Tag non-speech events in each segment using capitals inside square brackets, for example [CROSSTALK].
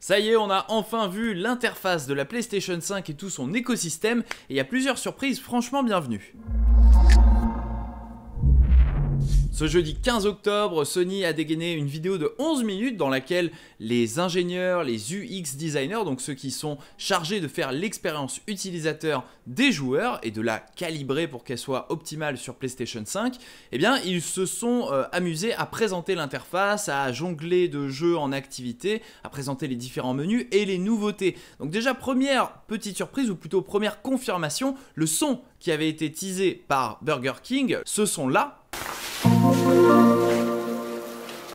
Ça y est, on a enfin vu l'interface de la PlayStation 5 et tout son écosystème, et il y a plusieurs surprises franchement bienvenues. Ce jeudi 15 octobre, Sony a dégainé une vidéo de 11 minutes dans laquelle les ingénieurs, les UX designers, donc ceux qui sont chargés de faire l'expérience utilisateur des joueurs et de la calibrer pour qu'elle soit optimale sur PlayStation 5, eh bien ils se sont euh, amusés à présenter l'interface, à jongler de jeux en activité, à présenter les différents menus et les nouveautés. Donc déjà première petite surprise ou plutôt première confirmation, le son qui avait été teasé par Burger King, ce son là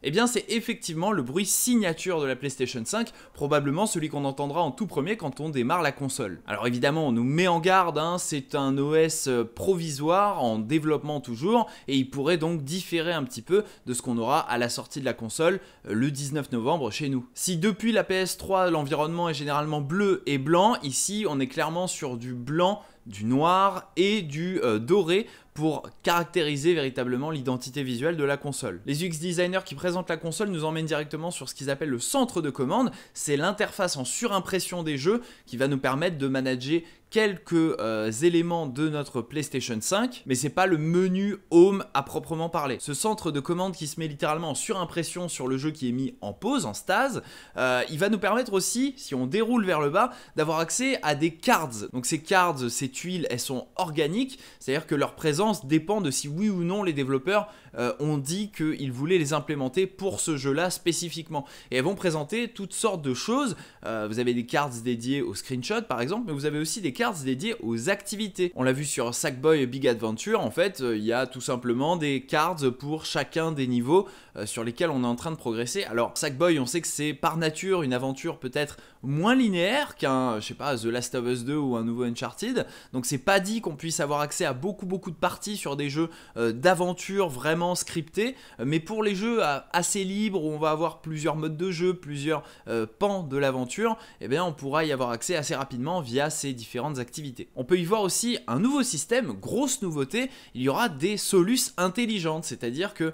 eh bien c'est effectivement le bruit signature de la PlayStation 5, probablement celui qu'on entendra en tout premier quand on démarre la console. Alors évidemment, on nous met en garde, hein, c'est un OS euh, provisoire, en développement toujours, et il pourrait donc différer un petit peu de ce qu'on aura à la sortie de la console euh, le 19 novembre chez nous. Si depuis la PS3, l'environnement est généralement bleu et blanc, ici on est clairement sur du blanc du noir et du euh, doré pour caractériser véritablement l'identité visuelle de la console. Les UX designers qui présentent la console nous emmènent directement sur ce qu'ils appellent le centre de commande, c'est l'interface en surimpression des jeux qui va nous permettre de manager quelques euh, éléments de notre PlayStation 5, mais c'est pas le menu home à proprement parler. Ce centre de commande qui se met littéralement en surimpression sur le jeu qui est mis en pause, en stase, euh, il va nous permettre aussi, si on déroule vers le bas, d'avoir accès à des cards. Donc ces cards, ces tuiles, elles sont organiques, c'est-à-dire que leur présence dépend de si oui ou non les développeurs euh, ont dit qu'ils voulaient les implémenter pour ce jeu-là spécifiquement. Et elles vont présenter toutes sortes de choses. Euh, vous avez des cartes dédiées aux screenshots par exemple, mais vous avez aussi des cartes dédiées aux activités. On l'a vu sur Sackboy Big Adventure, en fait, euh, il y a tout simplement des cartes pour chacun des niveaux euh, sur lesquels on est en train de progresser. Alors, Sackboy, on sait que c'est par nature une aventure peut-être moins linéaire qu'un, euh, je sais pas, The Last of Us 2 ou un nouveau Uncharted. Donc, c'est pas dit qu'on puisse avoir accès à beaucoup, beaucoup de parties sur des jeux euh, d'aventure vraiment scriptés. Mais pour les jeux assez libres où on va avoir plusieurs modes de jeu, plusieurs pans de l'aventure, eh bien, on pourra y avoir accès assez rapidement via ces différentes activités. On peut y voir aussi un nouveau système, grosse nouveauté, il y aura des solus intelligentes, c'est-à-dire que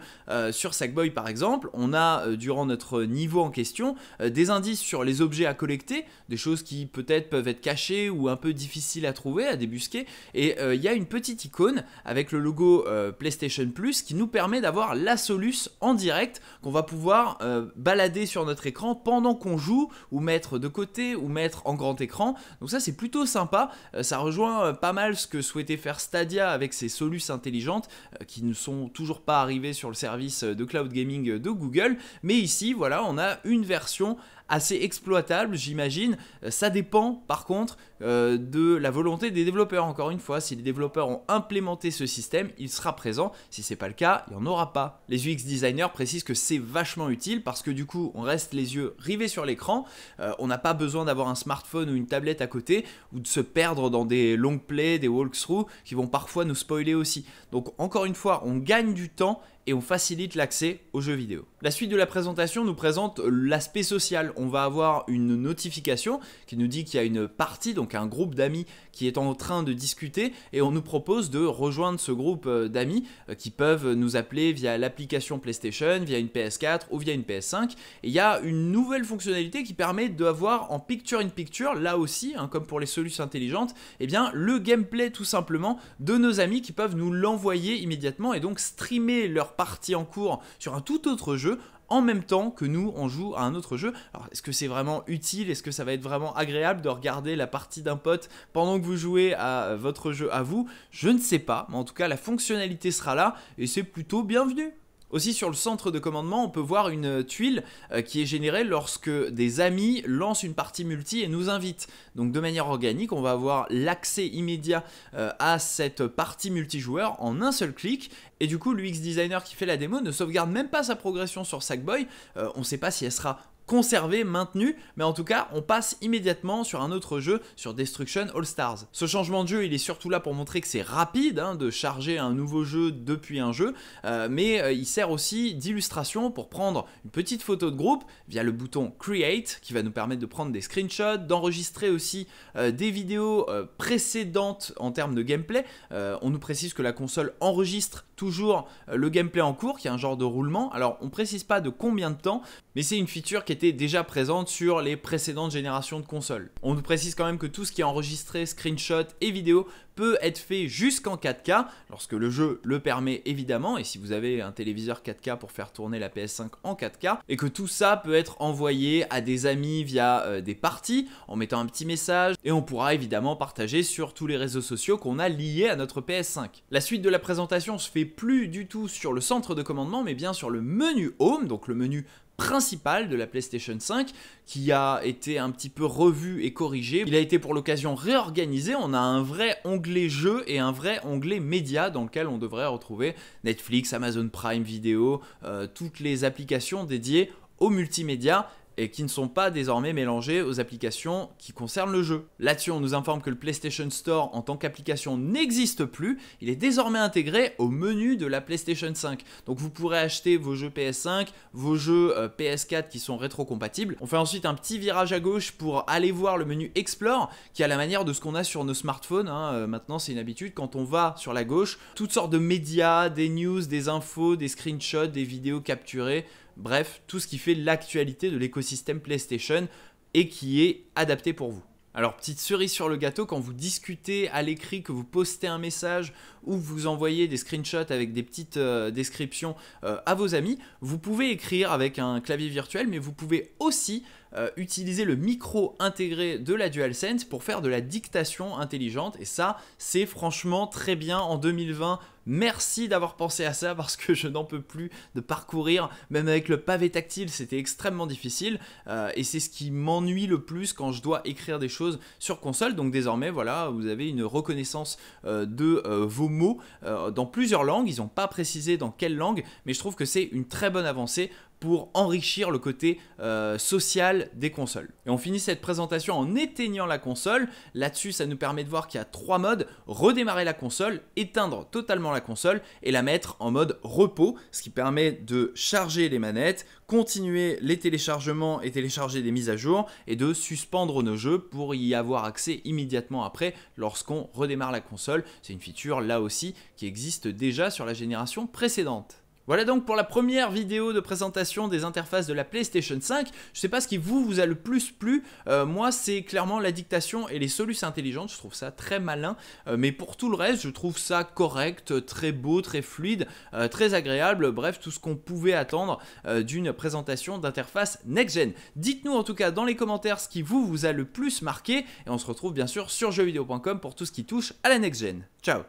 sur Sackboy par exemple, on a euh, durant notre niveau en question euh, des indices sur les objets à collecter, des choses qui peut-être peuvent être cachées ou un peu difficiles à trouver, à débusquer. Et euh, il y a une petite icône avec le logo PlayStation Plus qui nous permet d'avoir la soluce en direct qu'on va pouvoir balader sur notre écran pendant qu'on joue ou mettre de côté ou mettre en grand écran. Donc ça c'est plutôt sympa, ça rejoint pas mal ce que souhaitait faire Stadia avec ses soluces intelligentes qui ne sont toujours pas arrivées sur le service de cloud gaming de Google. Mais ici, voilà, on a une version assez exploitable, j'imagine. Euh, ça dépend par contre euh, de la volonté des développeurs. Encore une fois, si les développeurs ont implémenté ce système, il sera présent. Si c'est pas le cas, il n'y en aura pas. Les UX designers précisent que c'est vachement utile parce que du coup, on reste les yeux rivés sur l'écran. Euh, on n'a pas besoin d'avoir un smartphone ou une tablette à côté ou de se perdre dans des longs plays, des walkthroughs qui vont parfois nous spoiler aussi. Donc encore une fois, on gagne du temps et on facilite l'accès aux jeux vidéo. La suite de la présentation nous présente l'aspect social. On va avoir une notification qui nous dit qu'il y a une partie, donc un groupe d'amis qui est en train de discuter et on nous propose de rejoindre ce groupe euh, d'amis euh, qui peuvent nous appeler via l'application PlayStation, via une PS4 ou via une PS5. Et il y a une nouvelle fonctionnalité qui permet d'avoir en picture in picture, là aussi, hein, comme pour les solutions intelligentes, et eh bien, le gameplay tout simplement de nos amis qui peuvent nous l'envoyer immédiatement et donc streamer leur partie en cours sur un tout autre jeu en même temps que nous, on joue à un autre jeu. Alors, est-ce que c'est vraiment utile Est-ce que ça va être vraiment agréable de regarder la partie d'un pote pendant que vous jouez à euh, votre jeu à vous Je ne sais pas, mais en tout cas, la fonctionnalité sera là et c'est plutôt bienvenu. Aussi sur le centre de commandement, on peut voir une tuile euh, qui est générée lorsque des amis lancent une partie multi et nous invitent. Donc de manière organique, on va avoir l'accès immédiat euh, à cette partie multijoueur en un seul clic. Et du coup, l'UX designer qui fait la démo ne sauvegarde même pas sa progression sur Sackboy. Euh, on ne sait pas si elle sera conservé, maintenu, mais en tout cas, on passe immédiatement sur un autre jeu, sur Destruction All Stars. Ce changement de jeu, il est surtout là pour montrer que c'est rapide hein, de charger un nouveau jeu depuis un jeu, euh, mais euh, il sert aussi d'illustration pour prendre une petite photo de groupe via le bouton Create, qui va nous permettre de prendre des screenshots, d'enregistrer aussi euh, des vidéos précédentes en termes de gameplay. on nous précise que la console enregistre toujours euh, le gameplay en cours qui est un genre de roulement. Alors on précise pas de combien de temps, mais c'est une feature qui était déjà présente sur les précédentes générations de consoles. On nous précise quand même que tout ce qui est enregistré, screenshot et vidéo peut être fait jusqu'en 4K lorsque le jeu le permet évidemment et si vous avez un téléviseur 4K pour faire tourner la PS5 en 4K et que tout ça peut être envoyé à des amis via euh, des parties en mettant un petit message et on pourra évidemment partager sur tous les réseaux sociaux qu'on a liés à notre PS5. La suite de la présentation se fait plus du tout sur le centre de commandement, mais bien sur le menu Home, donc le menu principal de la PlayStation 5 qui a été un petit peu revu et corrigé. Il a été pour l'occasion réorganisé, on a un vrai onglet jeu et un vrai onglet média dans lequel on devrait retrouver Netflix, Amazon Prime Video, euh, toutes les applications dédiées au multimédia et qui ne sont pas désormais mélangés aux applications qui concernent le jeu. Là-dessus, on nous informe que le PlayStation Store en tant qu'application n'existe plus, il est désormais intégré au menu de la PlayStation 5. Donc vous pourrez acheter vos jeux PS5, vos jeux euh, PS4 qui sont rétrocompatibles. On fait ensuite un petit virage à gauche pour aller voir le menu Explore, qui a la manière de ce qu'on a sur nos smartphones. Hein, euh, maintenant, c'est une habitude, quand on va sur la gauche, toutes sortes de médias, des news, des infos, des screenshots, des vidéos capturées, bref, tout ce qui fait l'actualité de l'écosystème PlayStation et qui est adapté pour vous. Alors petite cerise sur le gâteau, quand vous discutez à l'écrit, que vous postez un message ou vous envoyez des screenshots avec des petites euh, descriptions euh, à vos amis, vous pouvez écrire avec un clavier virtuel, mais vous pouvez aussi euh, utiliser le micro intégré de la DualSense pour faire de la dictation intelligente. Et ça, c'est franchement très bien en 2020. Merci d'avoir pensé à ça [LAUGHS] parce que je n'en peux plus de parcourir, même avec le pavé tactile, c'était extrêmement difficile euh, et c'est ce qui m'ennuie le plus quand je dois écrire des choses sur console. Donc désormais, voilà, vous avez une reconnaissance euh, de vos mots dans plusieurs langues. Ils n'ont pas précisé dans quelle langue, mais je trouve que c'est une très bonne avancée pour enrichir le côté euh, social des consoles. Et on finit cette présentation en éteignant la console. Là-dessus, ça nous permet de voir qu'il y a trois modes. Redémarrer la console, éteindre totalement la console et la mettre en mode repos, ce qui permet de charger les manettes, continuer les téléchargements et télécharger des mises à jour et de suspendre nos jeux pour y avoir accès immédiatement après lorsqu'on redémarre la console. C'est une feature là aussi qui existe déjà sur la génération précédente. Voilà donc pour la première vidéo de présentation des interfaces de la PlayStation 5. Je ne sais pas ce qui vous, vous a le plus plu. Euh, moi, c'est clairement la dictation et les solutions intelligentes. Je trouve ça très malin. Euh, mais pour tout le reste, je trouve ça correct, très beau, très fluide, euh, très agréable. Bref, tout ce qu'on pouvait attendre d'une présentation d'interface next-gen. Dites-nous en tout cas dans les commentaires ce qui vous, vous a le plus marqué. Et on se retrouve bien sûr sur jeuxvideo.com pour tout ce qui touche à la next-gen. Ciao